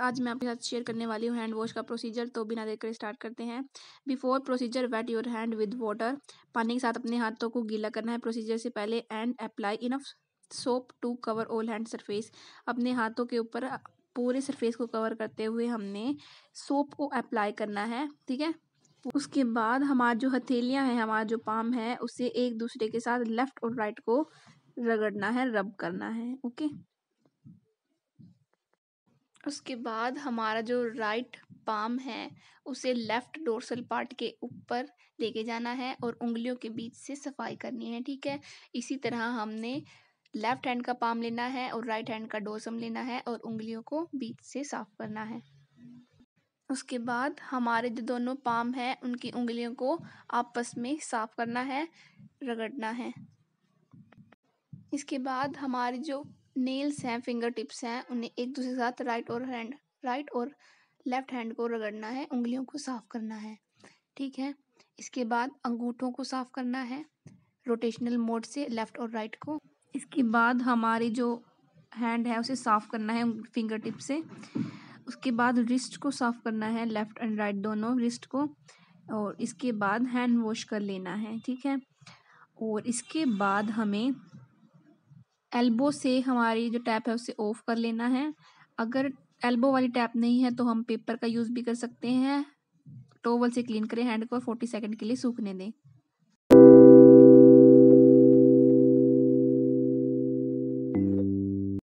आज मैं आपके साथ शेयर करने वाली हूँ हैंड वॉश का प्रोसीजर तो बिना देर कर स्टार्ट करते हैं before procedure wet your hand with water पानी के साथ अपने हाथों को गीला करना है प्रोसीजर से पहले and apply enough soap to cover all hand surface अपने हाथों के ऊपर पूरे सरफेस को कवर करते हुए हमने सोप को अप्लाई करना है ठीक है उसके बाद हमारा जो हथेलियाँ हैं हमारा जो पाम है उसे एक दूसरे के साथ लेफ़्ट और राइट को रगड़ना है रब करना है ओके उसके बाद हमारा जो राइट पाम है उसे लेफ्ट डोर्सल पार्ट के ऊपर लेके जाना है और उंगलियों के बीच से सफाई करनी है ठीक है इसी तरह हमने लेफ्ट हैंड का पाम लेना है और राइट हैंड का डोसम लेना है और उंगलियों को बीच से साफ करना है उसके बाद हमारे जो दोनों पाम हैं उनकी उंगलियों को आपस में साफ करना है रगड़ना है इसके बाद हमारे जो नेल्स हैं फिंगर टिप्स हैं उन्हें एक दूसरे के साथ राइट और हैंड राइट और लेफ्ट हैंड को रगड़ना है उंगलियों को साफ करना है ठीक है इसके बाद अंगूठों को साफ करना है रोटेशनल मोड से लेफ्ट और राइट को इसके बाद हमारी जो हैंड है उसे साफ करना है फिंगर टिप से उसके बाद रिस्ट को साफ करना है लेफ्ट एंड राइट दोनों रिस्ट को और इसके बाद हैंड वॉश कर लेना है ठीक है और इसके बाद हमें एल्बो से हमारी जो टैप है उसे ऑफ कर लेना है अगर एल्बो वाली टैप नहीं है तो हम पेपर का यूज़ भी कर सकते हैं टोवल से क्लीन करें हैंड को फोर्टी सेकेंड के लिए सूखने दें